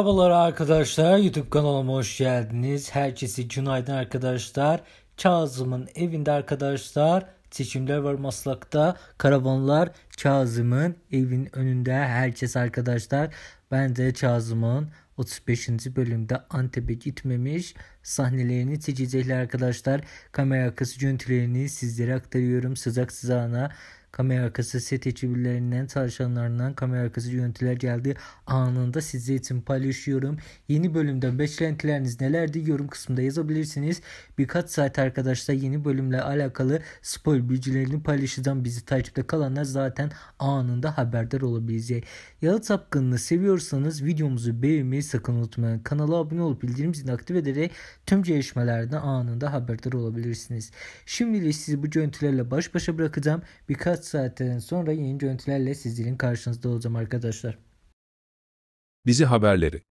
Merhabalar arkadaşlar YouTube kanalıma hoş geldiniz. Herkesi günaydın arkadaşlar. Kazım'ın evinde arkadaşlar seçimler var Maslak'ta. Karavanlar Kazım'ın evin önünde herkes arkadaşlar. Ben de Kazım'ın 35. bölümde Antep'e gitmemiş sahnelerini çekecekler arkadaşlar. Kamera arkası görüntülerini sizlere aktarıyorum sıcak sıcağına. Kamera arkası set ekiplerinden, çalışanlarından kamera arkası görüntüler geldi. Anında sizler için paylaşıyorum. Yeni bölümden beklentileriniz nelerdi yorum kısmında yazabilirsiniz. Birkaç saat arkadaşlar yeni bölümle alakalı spoiler bilgilerini paylaşacağım. Bizi takipte kalanlar zaten anında haberdar olabilecek. Yalı Tapkın'ı seviyorsanız videomuzu beğenmeyi sakın unutmayın. Kanala abone olup bildirim zilini aktif ederek tüm gelişmelerden anında haberdar olabilirsiniz. Şimdilik sizi bu görüntülerle baş başa bırakacağım. Birkaç saatlerden sonra yeni görüntülerle sizlerin karşınızda olacağım arkadaşlar. Bizi haberleri